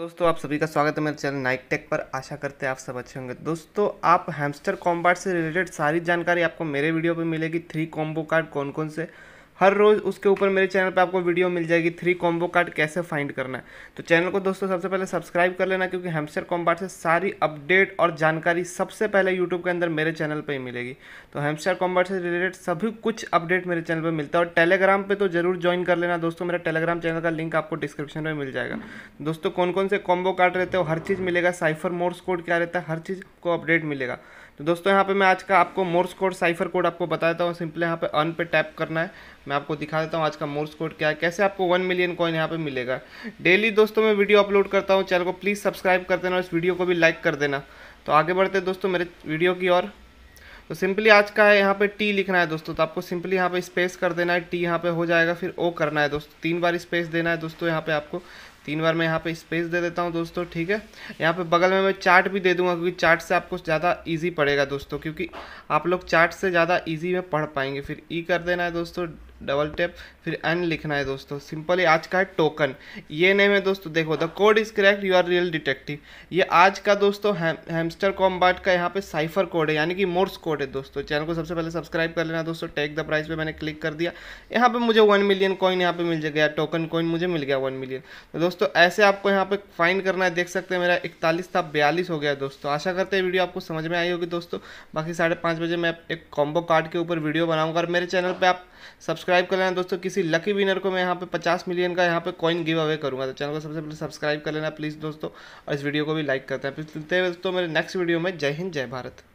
दोस्तों आप सभी का स्वागत है मेरे चैनल नाइक टेक पर आशा करते हैं आप सब अच्छे होंगे दोस्तों आप हैमस्टर कॉम्बार्ड से रिलेटेड सारी जानकारी आपको मेरे वीडियो पे मिलेगी थ्री कॉम्बो कार्ड कौन कौन से हर रोज़ उसके ऊपर मेरे चैनल पे आपको वीडियो मिल जाएगी थ्री कॉम्बो कार्ड कैसे फाइंड करना है तो चैनल को दोस्तों सबसे पहले सब्सक्राइब कर लेना क्योंकि हेमस्टर कॉम्बाट से सारी अपडेट और जानकारी सबसे पहले यूट्यूब के अंदर मेरे चैनल पर ही मिलेगी तो हेमस्टर कॉम्बाट से रिलेटेड सभी कुछ अपडेट मेरे चैनल पर मिलता है और टेलीग्राम पर तो जरूर ज्वाइन कर लेना दोस्तों मेरा टेलीग्राम चैनल का लिंक आपको डिस्क्रिप्शन में मिल जाएगा दोस्तों कौन कौन से कॉम्बो कार्ड रहते हो हर चीज़ मिलेगा साइफर मोर्स कोड क्या रहता है हर चीज़ को अपडेट मिलेगा तो दोस्तों यहाँ पे मैं आज का आपको मोर्स कोड साइफर कोड आपको बता देता हूँ सिंपली यहाँ पे अन पे टैप करना है मैं आपको दिखा देता हूँ आज का मोर्स कोड क्या है कैसे आपको वन मिलियन कॉइन यहाँ पे मिलेगा डेली दोस्तों मैं वीडियो अपलोड करता हूँ चैनल को प्लीज़ सब्सक्राइब कर देना और इस वीडियो को भी लाइक कर देना तो आगे बढ़ते दोस्तों मेरे वीडियो की ओर तो सिंपली आज का है यहाँ पे टी लिखना है दोस्तों तो आपको सिंपली यहाँ पे स्पेस कर देना है टी यहाँ पे हो जाएगा फिर ओ करना है दोस्तों तीन बार स्पेस देना है दोस्तों यहाँ पे आपको तीन बार मैं यहाँ पे स्पेस दे देता हूँ दोस्तों ठीक है यहाँ पे बगल में मैं चार्ट भी दे दूंगा क्योंकि चार्ट से आपको ज़्यादा ईजी पड़ेगा दोस्तों क्योंकि आप लोग चार्ट से ज़्यादा ईजी में पढ़ पाएंगे फिर ई e कर देना है दोस्तों डबल टेप फिर एन लिखना है दोस्तों सिंपली आज का है टोकन ये नेम है दोस्तों देखो the code is correct you are real detective ये आज का दोस्तों है, हैमस्टर कॉम्बाट का यहाँ पे साइफर कोड है यानी कि मोर्स कोड है दोस्तों चैनल को सबसे पहले सब्सक्राइब कर लेना दोस्तों टेक द प्राइस पे मैंने क्लिक कर दिया यहाँ पे मुझे वन मिलियन कॉइन यहाँ पे मिल गया टोकन कॉइन मुझे मिल गया वन मिलियन तो दोस्तों ऐसे आपको यहाँ पे फाइन करना है देख सकते हैं मेरा इकतालीस था बयालीस हो गया दोस्तों आशा करते हैं वीडियो आपको समझ में आई होगी दोस्तों बाकी साढ़े बजे मैं एक कॉम्बो कार्ड के ऊपर वीडियो बनाऊंगा और मेरे चैनल पर आप सब्सक्राइब सब्सक्राइब कर लेना दोस्तों किसी लकी विनर को मैं यहाँ पे 50 मिलियन का यहाँ पे कॉइन गिव अवे करूँगा तो चैनल को सबसे पहले सब्सक्राइब कर लेना प्लीज़ दोस्तों और इस वीडियो को भी लाइक करते हैं फिर मिलते हैं दोस्तों मेरे नेक्स्ट वीडियो में जय हिंद जय भारत